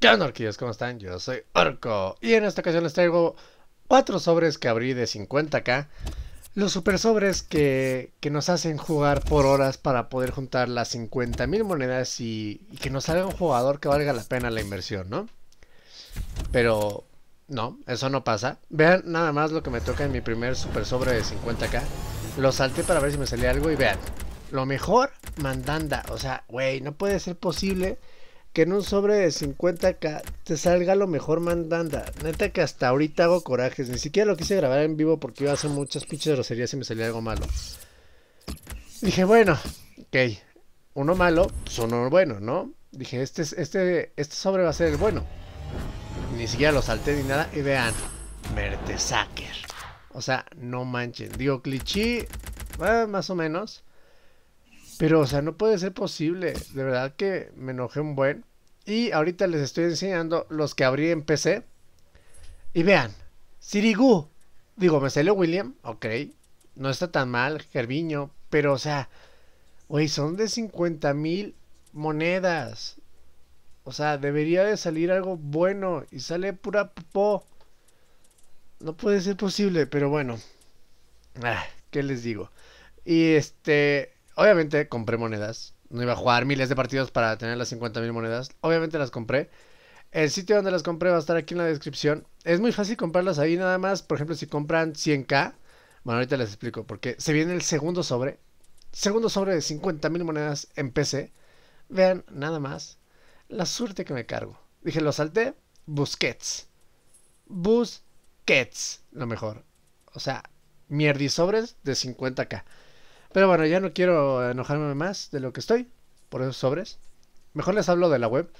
¿Qué onda, ¿Cómo están? Yo soy Orco y en esta ocasión les traigo cuatro sobres que abrí de 50k. Los super sobres que, que nos hacen jugar por horas para poder juntar las 50.000 monedas y, y, que nos salga un jugador que valga la pena la inversión, ¿no? Pero no, eso no pasa. Vean nada más lo que me toca en mi primer super sobre de 50k. Lo salté para ver si me salía algo y vean. Lo mejor, mandanda. O sea, güey, no puede ser posible que en un sobre de 50k te salga lo mejor mandanda. Neta que hasta ahorita hago corajes. Ni siquiera lo quise grabar en vivo porque iba a hacer muchas pinches groserías y me salía algo malo. Dije, bueno, ok. Uno malo, pues uno bueno, ¿no? Dije, este, este, este sobre va a ser el bueno. Ni siquiera lo salté ni nada. Y vean, Mertesacker. O sea, no manchen. Digo, cliché, más o menos. Pero, o sea, no puede ser posible. De verdad que me enojé un buen. Y ahorita les estoy enseñando los que abrí en PC. Y vean, Sirigu. Digo, me salió William, ok. No está tan mal, Gerviño. Pero, o sea, güey, son de 50 mil monedas. O sea, debería de salir algo bueno. Y sale pura popó. No puede ser posible, pero bueno. Ah, ¿Qué les digo? Y este, obviamente compré monedas no iba a jugar miles de partidos para tener las 50.000 monedas. Obviamente las compré. El sitio donde las compré va a estar aquí en la descripción. Es muy fácil comprarlas ahí nada más. Por ejemplo, si compran 100k. Bueno, ahorita les explico. Porque se viene el segundo sobre. Segundo sobre de 50.000 monedas en PC. Vean nada más la suerte que me cargo. Dije, lo salté. Busquets. Busquets. Lo mejor. O sea, mierdisobres sobres de 50k. Pero bueno, ya no quiero enojarme más de lo que estoy por esos sobres. Mejor les hablo de la web.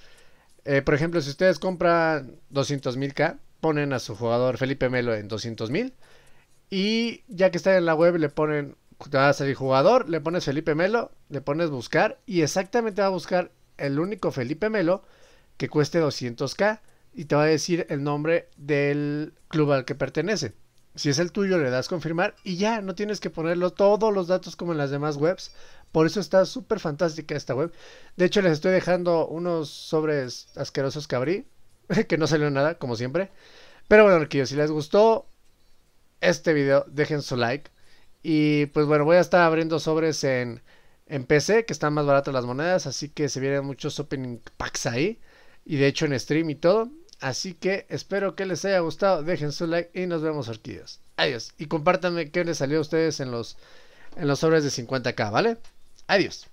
Eh, por ejemplo, si ustedes compran 200.000K, ponen a su jugador Felipe Melo en 200.000. Y ya que está en la web, le ponen, te va a salir jugador, le pones Felipe Melo, le pones buscar y exactamente va a buscar el único Felipe Melo que cueste 200K y te va a decir el nombre del club al que pertenece. Si es el tuyo, le das confirmar y ya, no tienes que ponerlo todos los datos como en las demás webs. Por eso está súper fantástica esta web. De hecho, les estoy dejando unos sobres asquerosos que abrí, que no salió nada, como siempre. Pero bueno, Arquillo, si les gustó este video, dejen su like. Y pues bueno, voy a estar abriendo sobres en, en PC, que están más baratas las monedas, así que se vienen muchos opening packs ahí. Y de hecho en stream y todo. Así que espero que les haya gustado. Dejen su like y nos vemos orquídeas. Adiós. Y compártanme qué les salió a ustedes en los, en los sobres de 50k, ¿vale? Adiós.